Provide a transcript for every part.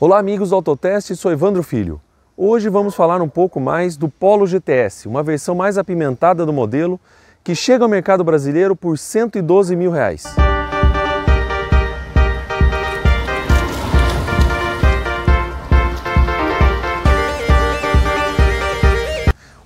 Olá amigos do Autoteste, sou Evandro Filho. Hoje vamos falar um pouco mais do Polo GTS, uma versão mais apimentada do modelo que chega ao mercado brasileiro por 112 mil reais.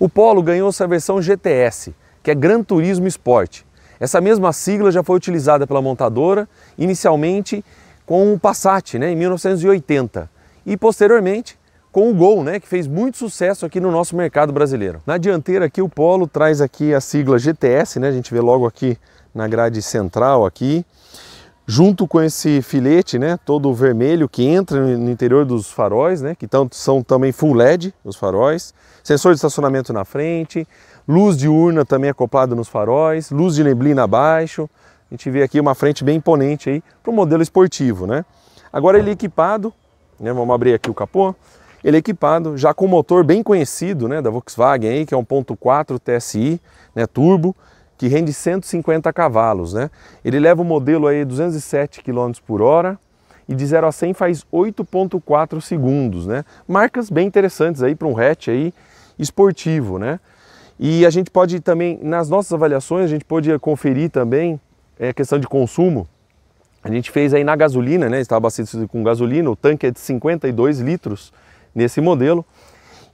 O Polo ganhou sua versão GTS, que é Gran Turismo Sport. Essa mesma sigla já foi utilizada pela montadora, inicialmente com o Passat, né, em 1980, e posteriormente com o Gol, né, que fez muito sucesso aqui no nosso mercado brasileiro. Na dianteira aqui o Polo traz aqui a sigla GTS, né, a gente vê logo aqui na grade central aqui, junto com esse filete, né, todo vermelho que entra no interior dos faróis, né, que são também full LED os faróis, sensor de estacionamento na frente, luz diurna também acoplado nos faróis, luz de neblina abaixo, a gente vê aqui uma frente bem imponente aí para o modelo esportivo, né? Agora ele é equipado, né? Vamos abrir aqui o capô. Ele é equipado já com um motor bem conhecido, né, da Volkswagen aí, que é um 1.4 TSI, né, turbo, que rende 150 cavalos, né? Ele leva o modelo aí 207 km por hora, e de 0 a 100 faz 8.4 segundos, né? Marcas bem interessantes aí para um hatch aí esportivo, né? E a gente pode também nas nossas avaliações, a gente pode conferir também é, questão de consumo, a gente fez aí na gasolina, né? Estava abastecido com gasolina, o tanque é de 52 litros nesse modelo.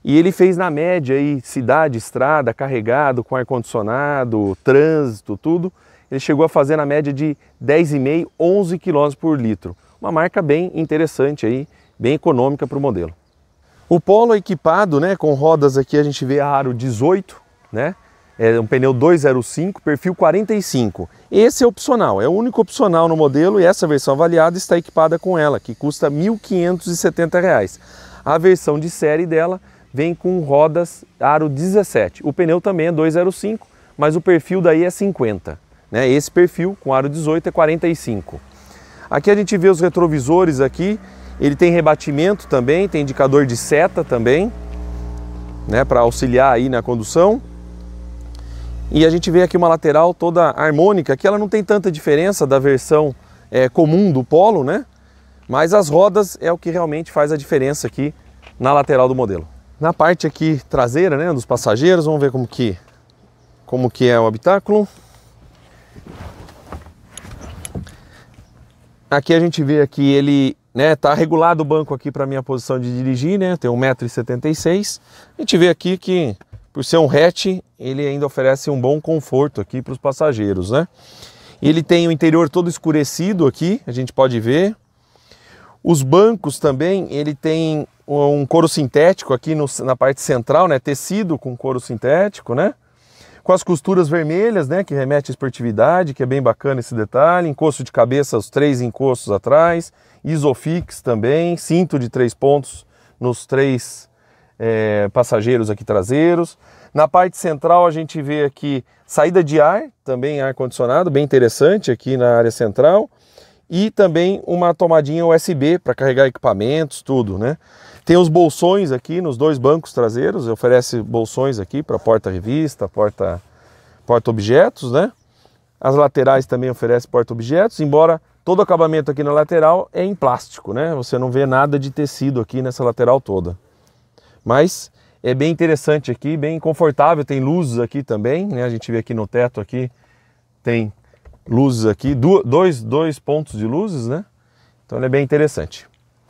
E ele fez na média aí cidade, estrada, carregado, com ar-condicionado, trânsito, tudo. Ele chegou a fazer na média de 10,5, 11 km por litro. Uma marca bem interessante aí, bem econômica para o modelo. O Polo é equipado né, com rodas aqui, a gente vê a aro 18, né? é um pneu 205, perfil 45. Esse é opcional, é o único opcional no modelo e essa versão avaliada está equipada com ela, que custa R$ 1.570. A versão de série dela vem com rodas aro 17. O pneu também é 205, mas o perfil daí é 50. Né? Esse perfil com aro 18 é 45. Aqui a gente vê os retrovisores aqui, ele tem rebatimento também, tem indicador de seta também, né, para auxiliar aí na condução. E a gente vê aqui uma lateral toda harmônica, que ela não tem tanta diferença da versão é, comum do Polo, né? Mas as rodas é o que realmente faz a diferença aqui na lateral do modelo. Na parte aqui traseira, né, dos passageiros, vamos ver como que, como que é o habitáculo. Aqui a gente vê aqui ele, né, tá regulado o banco aqui para minha posição de dirigir, né, tem 1,76m. A gente vê aqui que por ser um hatch, ele ainda oferece um bom conforto aqui para os passageiros, né? Ele tem o interior todo escurecido aqui, a gente pode ver. Os bancos também, ele tem um couro sintético aqui no, na parte central, né? Tecido com couro sintético, né? Com as costuras vermelhas, né? Que remete à esportividade, que é bem bacana esse detalhe. Encosto de cabeça, os três encostos atrás. Isofix também, cinto de três pontos nos três é, passageiros aqui traseiros. Na parte central a gente vê aqui saída de ar, também ar condicionado, bem interessante aqui na área central. E também uma tomadinha USB para carregar equipamentos, tudo, né? Tem os bolsões aqui nos dois bancos traseiros, oferece bolsões aqui para porta-revista, porta porta-objetos, né? As laterais também oferecem porta-objetos, embora todo o acabamento aqui na lateral é em plástico, né? Você não vê nada de tecido aqui nessa lateral toda. Mas é bem interessante aqui, bem confortável, tem luzes aqui também, né? A gente vê aqui no teto aqui, tem luzes aqui, dois, dois pontos de luzes, né? Então ele é bem interessante.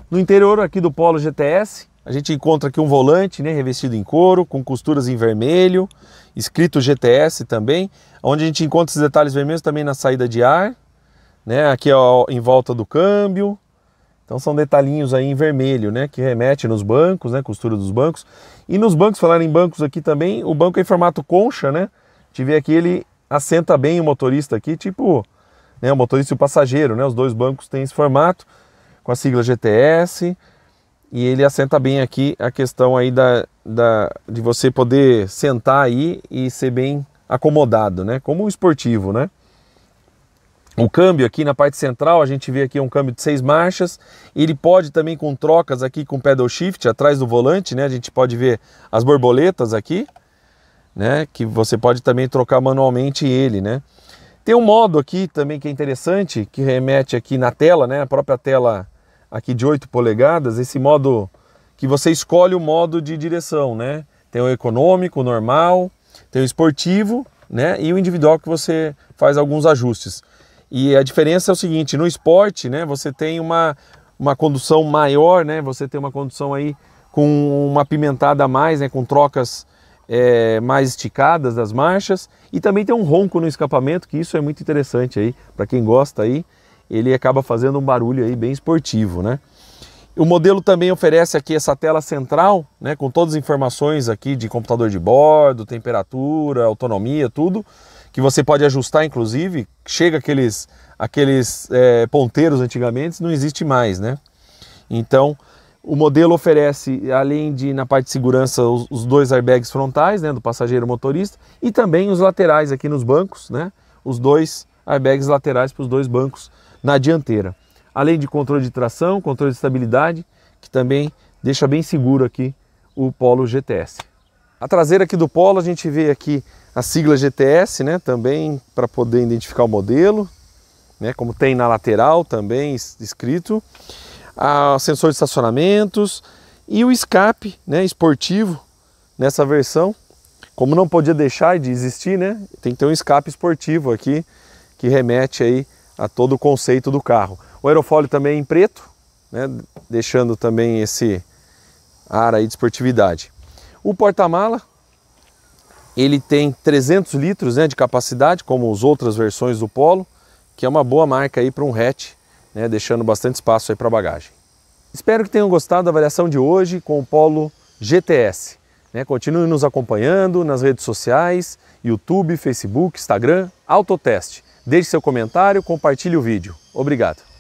No interior aqui do Polo GTS, a gente encontra aqui um volante né, revestido em couro, com costuras em vermelho, escrito GTS também, onde a gente encontra esses detalhes vermelhos também na saída de ar, né? Aqui ó, em volta do câmbio, então são detalhinhos aí em vermelho, né, que remete nos bancos, né, costura dos bancos. E nos bancos, falando em bancos aqui também, o banco é em formato concha, né? Tive aqui ele assenta bem o motorista aqui, tipo, né, o motorista e o passageiro, né? Os dois bancos têm esse formato com a sigla GTS e ele assenta bem aqui a questão aí da, da de você poder sentar aí e ser bem acomodado, né? Como um esportivo, né? O câmbio aqui na parte central, a gente vê aqui um câmbio de seis marchas. Ele pode também com trocas aqui com pedal shift atrás do volante, né? A gente pode ver as borboletas aqui, né? Que você pode também trocar manualmente ele, né? Tem um modo aqui também que é interessante, que remete aqui na tela, né? A própria tela aqui de 8 polegadas, esse modo que você escolhe o modo de direção, né? Tem o econômico, o normal, tem o esportivo, né? E o individual que você faz alguns ajustes. E a diferença é o seguinte, no esporte, né, você tem uma, uma condução maior, né, você tem uma condução aí com uma pimentada a mais, né, com trocas é, mais esticadas das marchas e também tem um ronco no escapamento que isso é muito interessante aí para quem gosta aí ele acaba fazendo um barulho aí bem esportivo né o modelo também oferece aqui essa tela central né com todas as informações aqui de computador de bordo temperatura autonomia tudo que você pode ajustar, inclusive, chega aqueles, aqueles é, ponteiros antigamente, não existe mais, né? Então, o modelo oferece, além de na parte de segurança, os, os dois airbags frontais, né, do passageiro motorista, e também os laterais aqui nos bancos, né? Os dois airbags laterais para os dois bancos na dianteira. Além de controle de tração, controle de estabilidade, que também deixa bem seguro aqui o Polo GTS. A traseira aqui do Polo a gente vê aqui a sigla GTS, né? Também para poder identificar o modelo, né? Como tem na lateral também escrito. A sensor de estacionamentos e o escape, né? Esportivo nessa versão. Como não podia deixar de existir, né? Tem que ter um escape esportivo aqui que remete aí a todo o conceito do carro. O aerofólio também é em preto, né? Deixando também esse ar aí de esportividade. O porta-mala, ele tem 300 litros né, de capacidade, como as outras versões do Polo, que é uma boa marca aí para um hatch, né, deixando bastante espaço aí para bagagem. Espero que tenham gostado da avaliação de hoje com o Polo GTS. Né? Continue nos acompanhando nas redes sociais, YouTube, Facebook, Instagram, Autoteste. Deixe seu comentário, compartilhe o vídeo. Obrigado.